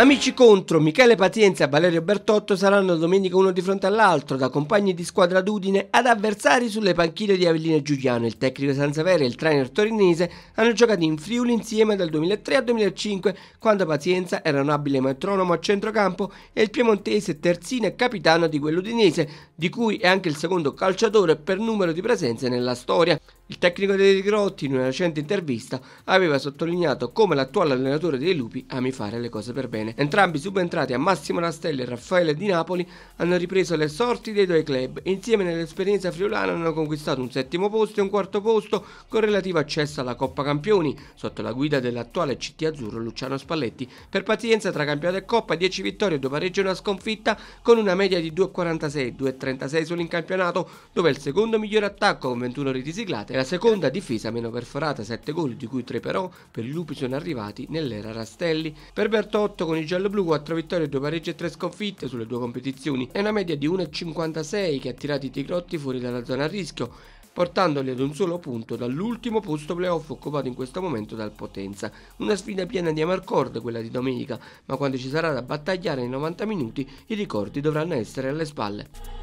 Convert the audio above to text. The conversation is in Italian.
Amici contro Michele Pazienza e Valerio Bertotto saranno domenica uno di fronte all'altro, da compagni di squadra d'Udine ad avversari sulle panchine di Avellino e Giuliano. Il tecnico Sanzavera e il trainer torinese hanno giocato in Friuli insieme dal 2003 al 2005, quando Pazienza era un abile metronomo a centrocampo e il piemontese terzino e capitano di quell'udinese, di cui è anche il secondo calciatore per numero di presenze nella storia. Il tecnico dei Grotti, in una recente intervista, aveva sottolineato come l'attuale allenatore dei Lupi ami fare le cose per bene. Entrambi subentrati a Massimo Nastella e Raffaele Di Napoli hanno ripreso le sorti dei due club insieme nell'esperienza friulana hanno conquistato un settimo posto e un quarto posto con relativo accesso alla Coppa Campioni sotto la guida dell'attuale CT Azzurro Luciano Spalletti. Per pazienza tra campionato e Coppa 10 vittorie, 2 pareggi e una sconfitta con una media di 2,46 2,36 solo in campionato dove il secondo miglior attacco con 21 reti siglate la seconda difesa meno perforata, 7 gol, di cui 3 però per i lupi sono arrivati nell'era Rastelli. Per Bertotto con il giallo-blu 4 vittorie, 2 pareggi e 3 sconfitte sulle due competizioni e una media di 1,56 che ha tirato i Tigrotti fuori dalla zona a rischio portandoli ad un solo punto dall'ultimo posto playoff occupato in questo momento dal Potenza. Una sfida piena di amarcord quella di domenica, ma quando ci sarà da battagliare nei 90 minuti i ricordi dovranno essere alle spalle.